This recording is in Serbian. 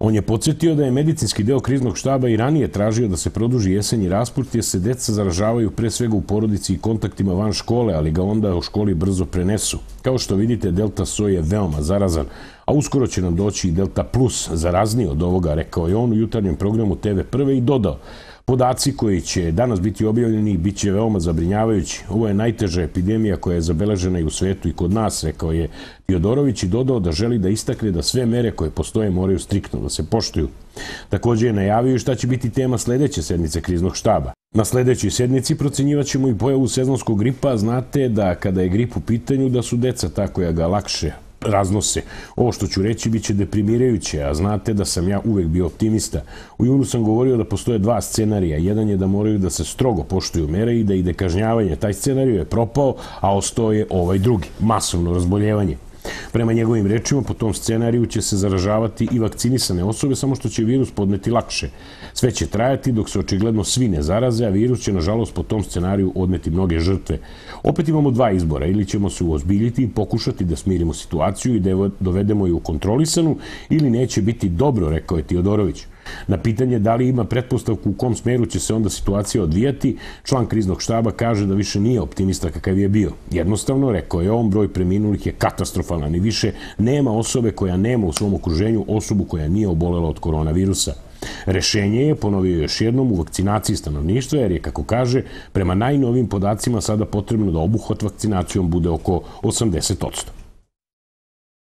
On je podsjetio da je medicinski deo kriznog štaba i ranije tražio da se produži jesenji raspurt, jer se deca zaražavaju pre svega u porodici i kontaktima van škole, ali ga onda u školi brzo prenesu. Kao što vidite, Delta Soj je veoma zarazan, a uskoro će nam doći i Delta Plus, zarazniji od ovoga, rekao je on u jutarnjem programu TV Prve i dodao – Podaci koji će danas biti objavljeni bit će veoma zabrinjavajući. Ovo je najteža epidemija koja je zabeležena i u svetu i kod nas, rekao je Tiodorović i dodao da želi da istakne da sve mere koje postoje moraju striktno da se poštuju. Takođe je najavio šta će biti tema sledeće sednice kriznog štaba. Na sledećoj sednici procenjivat ćemo i pojavu sezonskog gripa. Znate da kada je grip u pitanju da su deca ta koja ga lakše raznose. Ovo što ću reći biće deprimirajuće, a znate da sam ja uvek bio optimista. U junu sam govorio da postoje dva scenarija. Jedan je da moraju da se strogo poštuju mere i da ide kažnjavanje. Taj scenariju je propao, a ostao je ovaj drugi, masovno razboljevanje. Prema njegovim rečima, po tom scenariju će se zaražavati i vakcinisane osobe, samo što će virus podneti lakše. Sve će trajati dok se očigledno svi ne zaraze, a virus će, nažalost, po tom scenariju odneti mnoge žrtve. Opet imamo dva izbora, ili ćemo se uozbiljiti i pokušati da smirimo situaciju i da je dovedemo je u kontrolisanu, ili neće biti dobro, rekao je Tiodorović. Na pitanje da li ima pretpostavku u kom smeru će se onda situacija odvijati, član kriznog štaba kaže da više nije optimista kakav je bio. Jednostavno, rekao je, ovom broj preminulih je katastrofalan i više nema osobe koja nema u svom okruženju osobu koja nije obolela od koronavirusa. Rešenje je, ponovio još jednom, u vakcinaciji stanovništva, jer je, kako kaže, prema najnovim podacima sada potrebno da obuhvat vakcinacijom bude oko 80%.